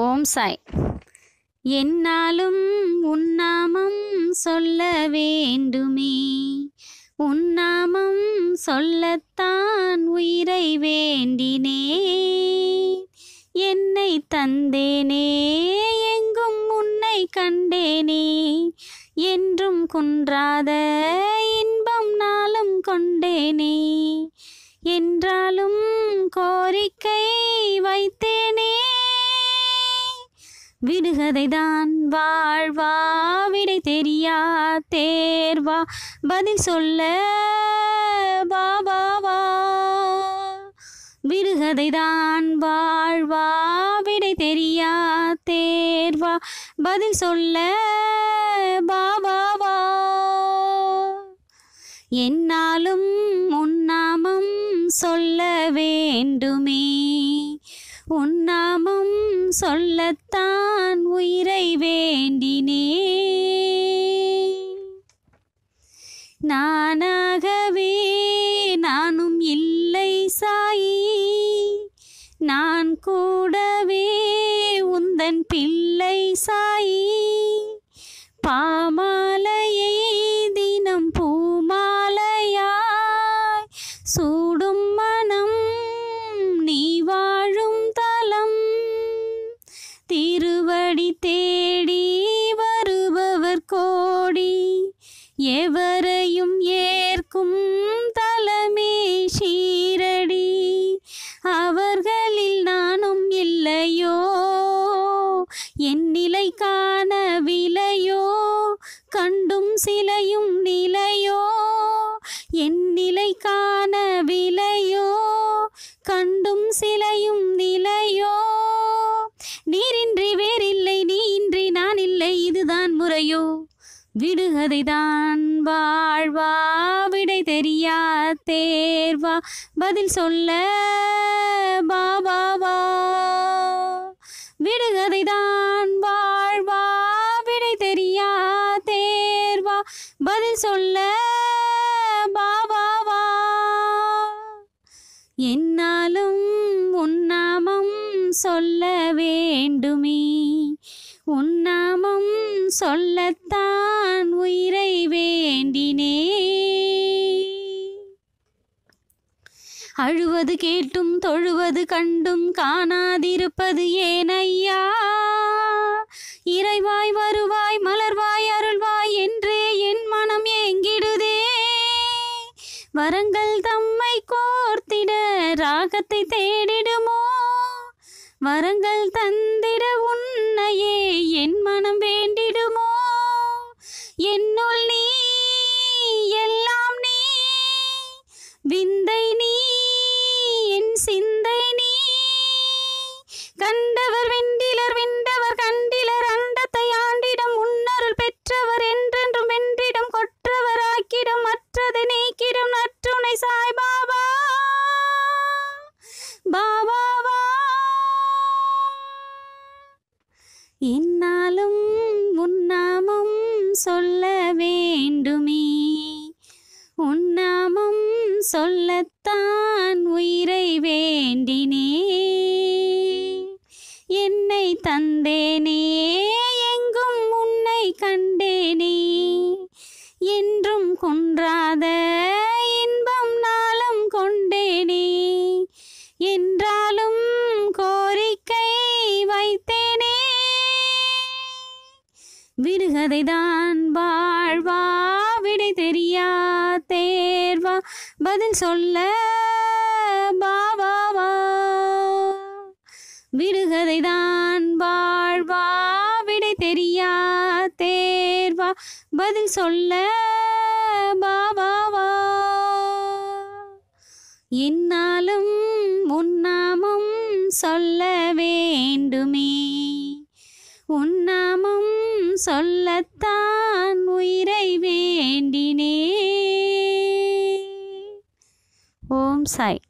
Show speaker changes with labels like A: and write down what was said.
A: ஓம் சாய் என்னாலும் உன்னாமம் சொல்ல வேண்டுமே உன்னாமம் சொல்லத்தான் உயிரை வேண்டினே என்னை தந்தேனே எங்கும் உன்னை கண்டேனே என்றும் குன்றாத இன்பம் நாளும் கொண்டேனே என்றாலும் கோரிக்கை வைத்தேனே விடுகதைதான் வாழ்வா விடை தெரியா தேர்வா பதில் சொல்ல பாபாவா விடுகதைதான் வாழ்வா விடை தெரியா தேர்வா பதில் சொல்ல பாபாவா என்னாலும் உன்னாமம் சொல்ல வேண்டுமே உன்னாமம் சொல்லத்தான் உயிரை வேண்டினே நானாகவே நானும் இல்லை சாயி நான் கூடவே உந்தன் பிள்ளை சாயி பாமா திருவடி தேடி வருபவர் கோடி எவரையும் ஏற்கும் தலமே சீரடி அவர்களில் நானும் இல்லையோ என் நிலை காண விலையோ கண்டும் சிலையும் நிலையோ என் நிலை காண விலையோ கண்டும் சிலையும் விடுகதைதான் வாழ்வா விடை தெரியா தேர்வா பதில் சொல்ல பாபாவா விடுகதைதான் வாழ்வா விடை தெரியா தேர்வா பதில் சொல்ல பாபாவா என்னாலும் உன்னாமம் சொல்ல வேண்டுமே உன்னாமம் சொல்லத்தான் உயிரை வேண்டினே அழுவது கேட்டும் தொழுவது கண்டும் காணாதிருப்பது ஏனையா இறைவாய் வருவாய் மலர்வாய் அருள்வாய் என்றே என் மனம் ஏங்கிடுதே வரங்கள் தம்மை கோர்த்திட ராகத்தை தேடிடுமோ வரங்கள் த இன்னாலும் உன்னாமம் சொல்ல வேண்டுமே உன்னாமம் சொல்லத்தான் உயிரை வேண்டினே என்னை தந்தேனே விடுகதைதான் வாழ்வா விடை தெரியா தேர்வா பதில் சொல்ல பாவா விடுகதைதான் வாழ்வா விடை தெரியா தேர்வா பதில் சொல்ல பாவா என்னாலும் உன்னாமம் சொல்ல வேண்டுமே சொல்லத்தான் உயிரை வேண்டினே ஓம் சாய்